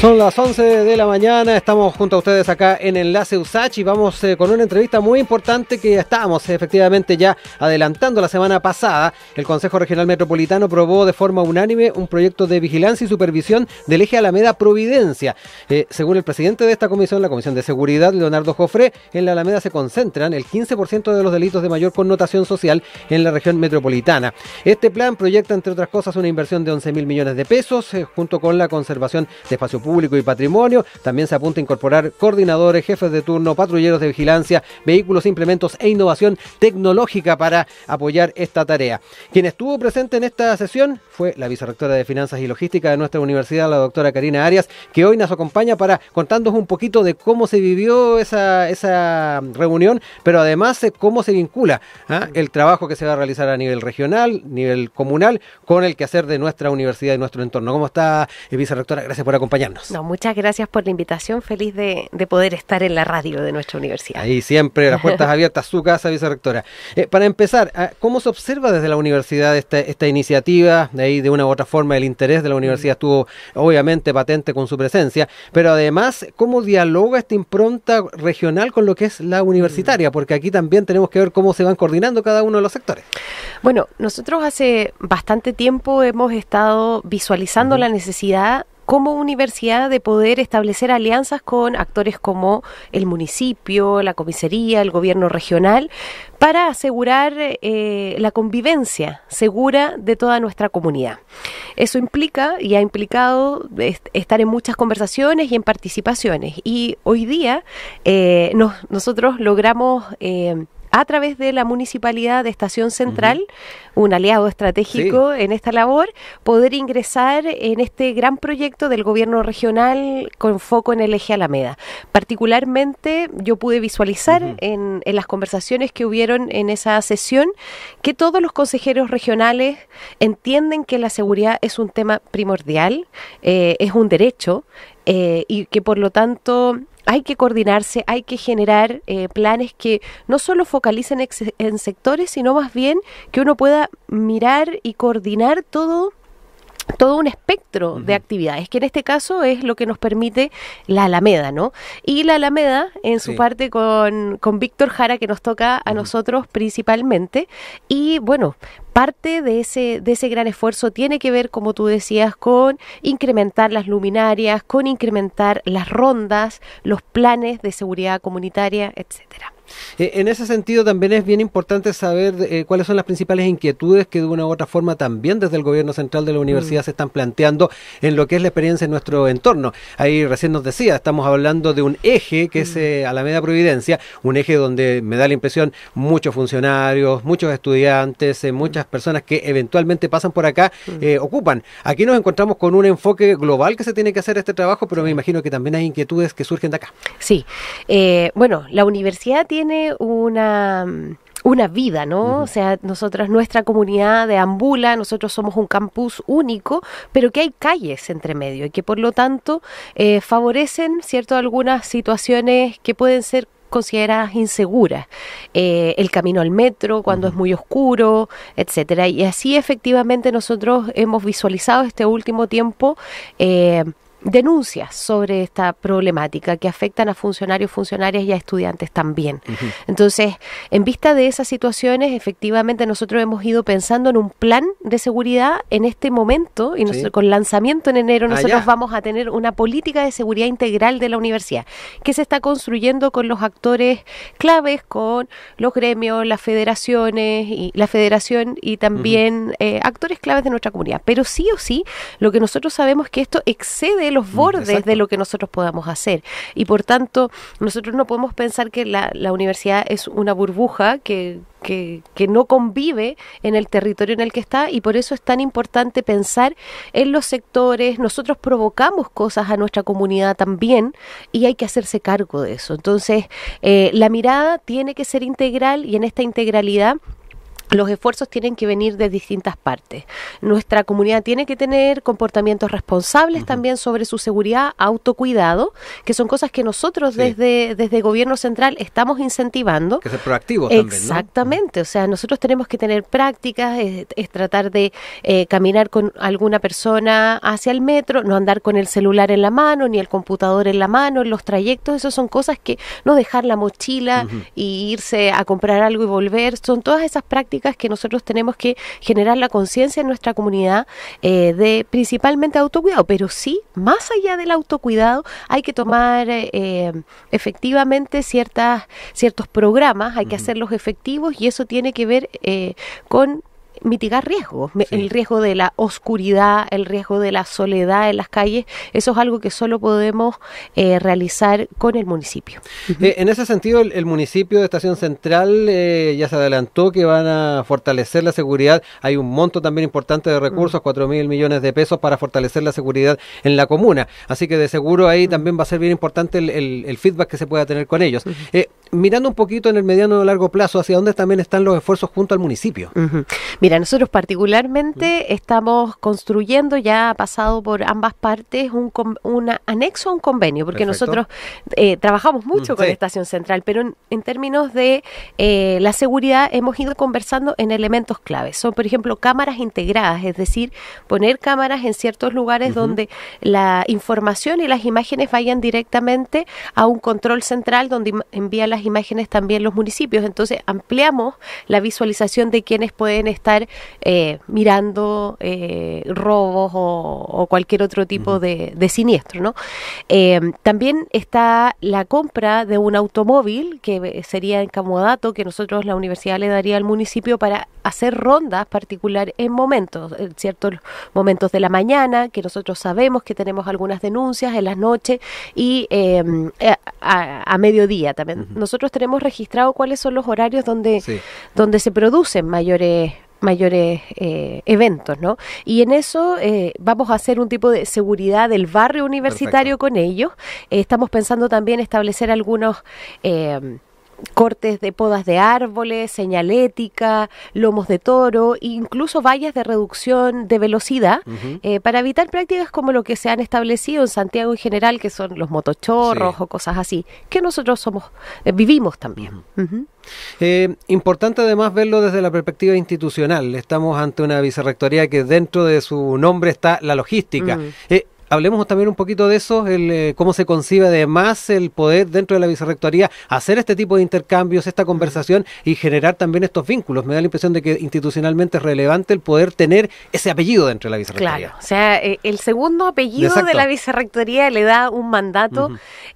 Son las 11 de la mañana, estamos junto a ustedes acá en Enlace Usach y vamos eh, con una entrevista muy importante que estábamos eh, efectivamente ya adelantando la semana pasada. El Consejo Regional Metropolitano aprobó de forma unánime un proyecto de vigilancia y supervisión del eje Alameda Providencia. Eh, según el presidente de esta comisión, la Comisión de Seguridad, Leonardo Jofré, en la Alameda se concentran el 15% de los delitos de mayor connotación social en la región metropolitana. Este plan proyecta, entre otras cosas, una inversión de 11 mil millones de pesos junto con la conservación de espacio público público y patrimonio. También se apunta a incorporar coordinadores, jefes de turno, patrulleros de vigilancia, vehículos, implementos e innovación tecnológica para apoyar esta tarea. Quien estuvo presente en esta sesión fue la vicerrectora de Finanzas y Logística de nuestra universidad, la doctora Karina Arias, que hoy nos acompaña para contarnos un poquito de cómo se vivió esa, esa reunión, pero además eh, cómo se vincula ¿ah? el trabajo que se va a realizar a nivel regional, nivel comunal, con el quehacer de nuestra universidad y nuestro entorno. ¿Cómo está, eh, vicerrectora? Gracias por acompañarnos. No, muchas gracias por la invitación. Feliz de, poder estar en la radio de nuestra universidad. Ahí siempre, las puertas abiertas, su casa, vicerectora. Eh, para empezar, ah, ¿cómo se observa desde la universidad esta, iniciativa? De ahí, de una u otra forma, el interés de la universidad mm. estuvo obviamente patente con su presencia, pero además, ¿cómo dialoga esta impronta regional con lo que es la universitaria? Mm. Porque aquí también tenemos que ver cómo se van coordinando cada uno de los sectores. Bueno, nosotros hace bastante tiempo hemos estado visualizando la necesidad como universidad de poder establecer alianzas con actores como el municipio, la comisaría, el gobierno regional, para asegurar eh, la convivencia segura de toda nuestra comunidad. Eso implica y ha implicado estar en muchas conversaciones y en participaciones. Y hoy día eh, nosotros logramos... Eh, a través de la Municipalidad de Estación Central, un aliado estratégico en esta labor, poder ingresar en este gran proyecto del gobierno regional con foco en el eje Alameda. Particularmente yo pude visualizar en, las conversaciones que hubieron en esa sesión que todos los consejeros regionales entienden que la seguridad es un tema primordial, eh, es un derecho eh, y que por lo tanto hay que coordinarse, hay que generar eh, planes que no solo focalicen en sectores, sino más bien que uno pueda mirar y coordinar todo todo un espectro de actividades, que en este caso es lo que nos permite la Alameda, ¿no? Y la Alameda, en su parte con, con Víctor Jara, que nos toca a nosotros principalmente, y bueno, parte de ese, de ese gran esfuerzo tiene que ver, como tú decías, con incrementar las luminarias, con incrementar las rondas, los planes de seguridad comunitaria, etcétera. Eh, en ese sentido también es bien importante saber eh, cuáles son las principales inquietudes que de una u otra forma también desde el gobierno central de la universidad mm. se están planteando en lo que es la experiencia en nuestro entorno. Ahí recién nos decía, estamos hablando de un eje que es mm. es eh, la Alameda Providencia, un eje donde me da la impresión muchos funcionarios, muchos estudiantes, muchas mm. personas que eventualmente pasan por acá ocupan. Aquí nos encontramos con un enfoque global que se tiene que hacer este trabajo, pero me imagino que también hay inquietudes que surgen de acá. Sí, bueno, la universidad tiene tiene mm, una, vida, ¿no? O sea, nosotras, nuestra comunidad de ambula, nosotros somos un campus único, pero que hay calles entre medio y que por lo tanto eh, favorecen, ¿cierto?, algunas situaciones que pueden ser consideradas inseguras. Eh, el camino al metro cuando es muy oscuro, etcétera. Y así efectivamente nosotros hemos visualizado este último tiempo eh, denuncias sobre esta problemática que afectan a funcionarios, funcionarias y a estudiantes también. Entonces, en vista de esas situaciones, efectivamente nosotros hemos ido pensando en un plan de seguridad en este momento y con lanzamiento en enero ah, nosotros vamos a tener una política de seguridad integral de la universidad que se está construyendo con los actores claves, con los gremios, las federaciones y la federación y también eh, actores claves de nuestra comunidad. Pero sí o sí, lo que nosotros sabemos es que esto excede los mm, bordes de lo que nosotros podamos hacer. Y por tanto, nosotros no podemos pensar que la, universidad es una burbuja que, que, no convive en el territorio en el que está y por eso es tan importante pensar en los sectores. Nosotros provocamos cosas a nuestra comunidad también y hay que hacerse cargo de eso. Entonces, eh, la mirada tiene que ser integral y en esta integralidad los esfuerzos tienen que venir de distintas partes. Nuestra comunidad tiene que tener comportamientos responsables también sobre su seguridad, autocuidado, que son cosas que nosotros desde, desde gobierno central estamos incentivando. Que ser proactivo Exactamente, o sea, nosotros tenemos que tener prácticas, es, tratar de eh, caminar con alguna persona hacia el metro, no andar con el celular en la mano, ni el computador en la mano, en los trayectos, eso son cosas que no dejar la mochila y irse a comprar algo y volver, son todas esas prácticas que nosotros tenemos que generar la conciencia en nuestra comunidad eh, de principalmente autocuidado, pero sí, más allá del autocuidado, hay que tomar eh, eh, efectivamente ciertas, ciertos programas, hay que hacerlos efectivos y eso tiene que ver con mitigar riesgos, el riesgo de la oscuridad, el riesgo de la soledad en las calles, eso es algo que solo podemos eh, realizar con el municipio. Eh, en ese sentido, el, municipio de Estación Central eh, ya se adelantó que van a fortalecer la seguridad, hay un monto también importante de recursos, 4 mm. mil millones de pesos para fortalecer la seguridad en la comuna, así que de seguro ahí también va a ser bien importante el, feedback que se pueda tener con ellos. mirando un poquito en el mediano o largo plazo, hacia dónde también están los esfuerzos junto al municipio. Mira, nosotros particularmente mm. estamos construyendo, ya ha pasado por ambas partes, un, anexo a un convenio, porque nosotros eh, trabajamos mucho mm, con la Estación Central, pero en, términos de eh, la seguridad hemos ido conversando en elementos claves. Son, por ejemplo, cámaras integradas, es decir, poner cámaras en ciertos lugares donde la información y las imágenes vayan directamente a un control central donde envían las imágenes también los municipios. Entonces ampliamos la visualización de quienes pueden estar eh, mirando eh, robos o, cualquier otro tipo de, siniestro. ¿no? Eh, también está la compra de un automóvil, que sería en Camodato, que nosotros la universidad le daría al municipio para hacer rondas particular en momentos, en ciertos momentos de la mañana, que nosotros sabemos que tenemos algunas denuncias, en las noches y em, a, mediodía también. Nosotros tenemos registrado cuáles son los horarios donde, donde se producen mayores mayores eh, eventos, ¿no? Y en eso eh, vamos a hacer un tipo de seguridad del barrio universitario con ellos. Eh, estamos pensando también establecer algunos cortes de podas de árboles, señalética, lomos de toro, incluso vallas de reducción de velocidad, eh, para evitar prácticas como lo que se han establecido en Santiago en general, que son los motochorros o cosas así, que nosotros somos, eh, vivimos también. Eh, importante además verlo desde la perspectiva institucional. Estamos ante una vicerrectoría que dentro de su nombre está la logística. Mm hablemos también un poquito de eso, eh, cómo se concibe además el poder dentro de la vicerrectoría hacer este tipo de intercambios, esta conversación y generar también estos vínculos. Me da la impresión de que institucionalmente es relevante el poder tener ese apellido dentro de la vicerrectoría. Claro, o sea, eh, el segundo apellido de la vicerrectoría le da un mandato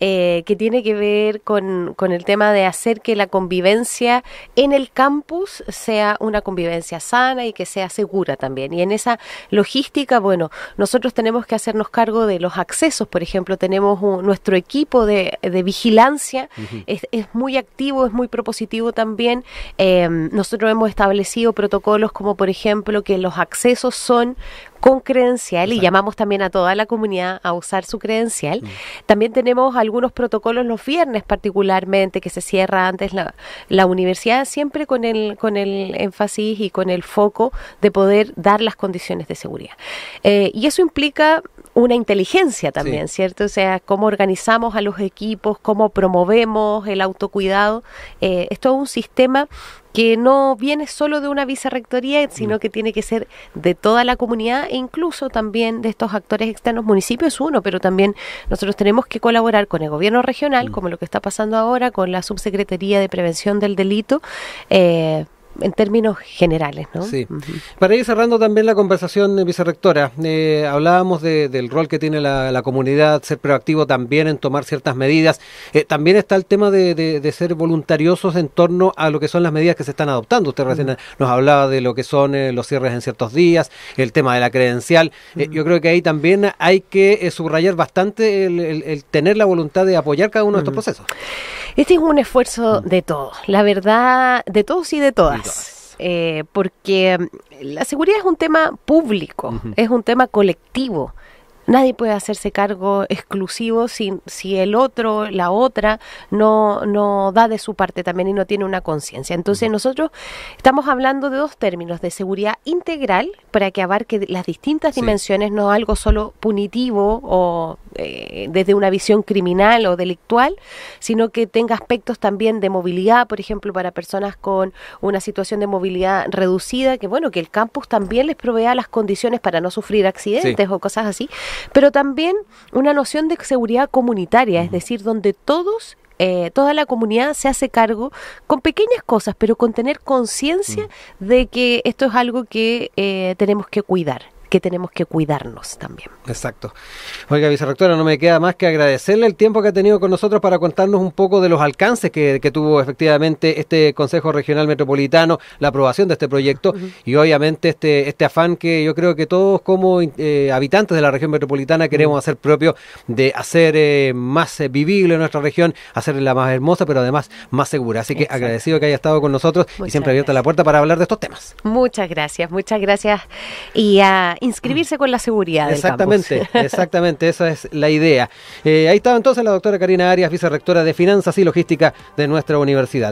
eh, que tiene que ver con, el tema de hacer que la convivencia en el campus sea una convivencia sana y que sea segura también. Y en esa logística, bueno, nosotros tenemos que hacernos cargo de los accesos. Por ejemplo, tenemos nuestro equipo de, vigilancia, es, muy activo, es muy propositivo también. Em, nosotros hemos establecido protocolos como, por ejemplo, que los accesos son con credencial y llamamos también a toda la comunidad a usar su credencial. También tenemos algunos protocolos los viernes particularmente que se cierra antes la, universidad siempre con el con el énfasis y con el foco de poder dar las condiciones de seguridad. Eh, y eso implica una inteligencia también, ¿cierto? O sea, cómo organizamos a los equipos, cómo promovemos el autocuidado. Eh, es un sistema que no viene solo de una vicerrectoría, sino mm. que tiene que ser de toda la comunidad e incluso también de estos actores externos. municipios uno, pero también nosotros tenemos que colaborar con el gobierno regional, mm. como lo que está pasando ahora, con la subsecretaría de prevención del delito. Eh, en términos generales. ¿no? Sí. Para ir cerrando también la conversación, eh, vicerrectora, eh, hablábamos del rol que tiene la, comunidad, ser proactivo también en tomar ciertas medidas. Eh, también está el tema de, ser voluntariosos en torno a lo que son las medidas que se están adoptando. Usted recién nos hablaba de lo que son los cierres en ciertos días, el tema de la credencial. Yo creo que ahí también hay que subrayar bastante el, tener la voluntad de apoyar cada uno de estos procesos. Este es un esfuerzo de todos, la verdad, de todos y de todas. Eh, porque mm, la seguridad es un tema público, es un tema colectivo. Nadie puede hacerse cargo exclusivo si, si el otro, la otra, no, no da de su parte también y no tiene una conciencia. Entonces nosotros estamos hablando de dos términos, de seguridad integral para que abarque las distintas dimensiones, no algo solo punitivo o eh, desde una visión criminal o delictual, sino que tenga aspectos también de movilidad, por ejemplo, para personas con una situación de movilidad reducida, que bueno, que el campus también les provea las condiciones para no sufrir accidentes o cosas así, pero también una noción de seguridad comunitaria, es decir, donde todos eh, toda la comunidad se hace cargo con pequeñas cosas, pero con tener conciencia de que esto es algo que eh, tenemos que cuidar que tenemos que cuidarnos también. Exacto. Oiga, vicerrectora, no me queda más que agradecerle el tiempo que ha tenido con nosotros para contarnos un poco de los alcances que, tuvo efectivamente este Consejo Regional Metropolitano, la aprobación de este proyecto y obviamente este, este afán que yo creo que todos como eh, habitantes de la región metropolitana queremos hacer propio de hacer eh, más eh, vivible nuestra región, hacerla más hermosa, pero además más segura. Así que agradecido que haya estado con nosotros y siempre abierta la puerta para hablar de estos temas. Muchas gracias, muchas gracias. Y a inscribirse con la seguridad. Exactamente, exactamente, esa es la idea. Eh, ahí estaba entonces la doctora Karina Arias, vicerrectora de Finanzas y Logística de nuestra universidad.